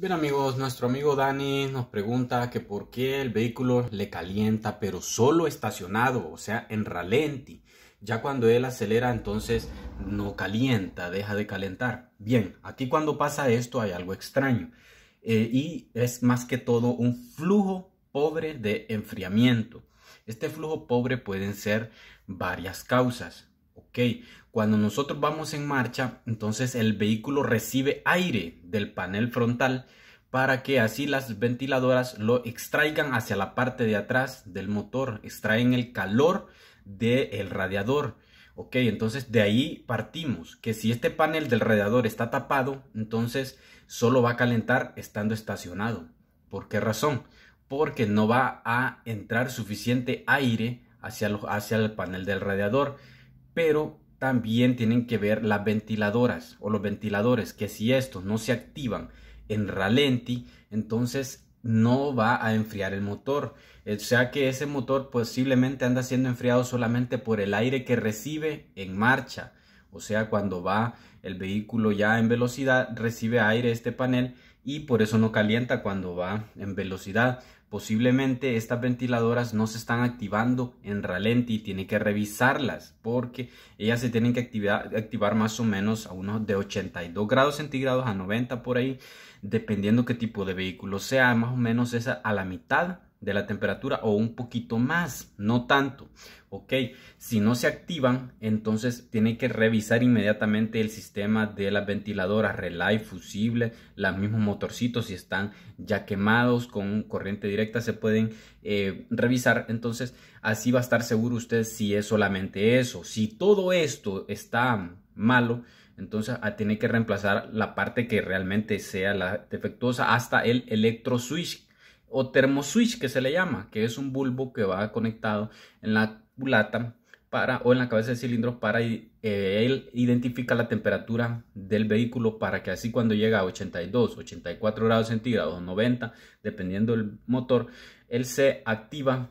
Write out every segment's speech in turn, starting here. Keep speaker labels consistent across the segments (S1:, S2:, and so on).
S1: Bien amigos, nuestro amigo Dani nos pregunta que por qué el vehículo le calienta pero solo estacionado, o sea, en ralenti. Ya cuando él acelera entonces no calienta, deja de calentar. Bien, aquí cuando pasa esto hay algo extraño eh, y es más que todo un flujo pobre de enfriamiento. Este flujo pobre pueden ser varias causas. Ok, cuando nosotros vamos en marcha, entonces el vehículo recibe aire del panel frontal para que así las ventiladoras lo extraigan hacia la parte de atrás del motor, extraen el calor del radiador. Ok, entonces de ahí partimos, que si este panel del radiador está tapado, entonces solo va a calentar estando estacionado. ¿Por qué razón? Porque no va a entrar suficiente aire hacia, hacia el panel del radiador pero también tienen que ver las ventiladoras o los ventiladores, que si estos no se activan en ralenti, entonces no va a enfriar el motor. O sea que ese motor posiblemente anda siendo enfriado solamente por el aire que recibe en marcha. O sea, cuando va el vehículo ya en velocidad, recibe aire este panel y por eso no calienta cuando va en velocidad posiblemente estas ventiladoras no se están activando en ralenti y tiene que revisarlas porque ellas se tienen que activar, activar más o menos a unos de 82 grados centígrados a 90 por ahí, dependiendo qué tipo de vehículo sea, más o menos esa a la mitad de la temperatura o un poquito más, no tanto. Ok, si no se activan, entonces tiene que revisar inmediatamente el sistema de las ventiladoras, relay, fusible, los mismos motorcitos, si están ya quemados con corriente directa, se pueden eh, revisar. Entonces, así va a estar seguro usted si es solamente eso. Si todo esto está malo, entonces ah, tiene que reemplazar la parte que realmente sea la defectuosa hasta el electro switch o termoswitch que se le llama, que es un bulbo que va conectado en la culata para, o en la cabeza del cilindro para eh, él identifica la temperatura del vehículo para que así cuando llega a 82, 84 grados centígrados 90, dependiendo del motor, él se activa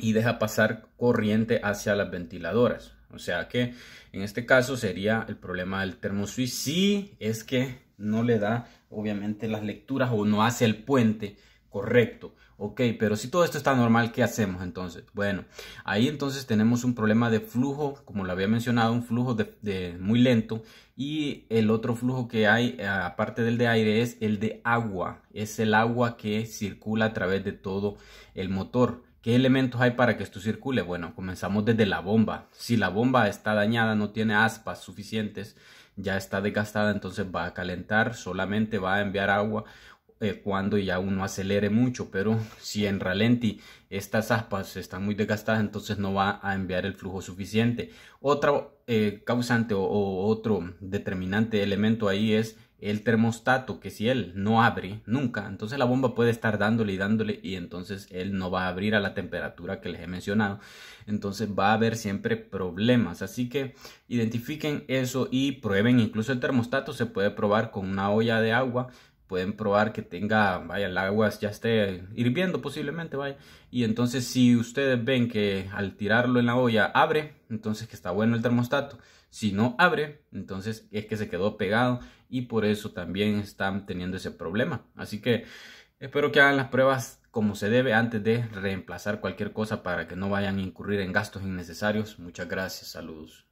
S1: y deja pasar corriente hacia las ventiladoras. O sea que en este caso sería el problema del termoswitch si es que no le da obviamente las lecturas o no hace el puente correcto. Ok, pero si todo esto está normal, ¿qué hacemos entonces? Bueno, ahí entonces tenemos un problema de flujo, como lo había mencionado, un flujo de, muy lento. Y el otro flujo que hay, eh, aparte del de aire, es el de agua. Es el agua que circula a través de todo el motor. ¿Qué elementos hay para que esto circule? Bueno, comenzamos desde la bomba. Si la bomba está dañada, no tiene aspas suficientes, ya está desgastada, entonces va a calentar, solamente va a enviar agua eh, cuando ya uno acelere mucho, pero si en ralenti estas aspas están muy desgastadas, entonces no va a enviar el flujo suficiente. Otro eh, causante o otro determinante elemento ahí es el termostato, que si él no abre nunca, entonces la bomba puede estar dándole y dándole y entonces él no va a abrir a la temperatura que les he mencionado. Entonces va a haber siempre problemas. Así que identifiquen eso y prueben. Incluso el termostato se puede probar con una olla de agua pueden probar que tenga, vaya, el agua ya esté hirviendo posiblemente, vaya. Y entonces si ustedes ven que al tirarlo en la olla abre, entonces que está bueno el termostato. Si no abre, entonces es que se quedó pegado y por eso también están teniendo ese problema. Así que espero que hagan las pruebas como se debe antes de reemplazar cualquier cosa para que no vayan a incurrir en gastos innecesarios. Muchas gracias, saludos.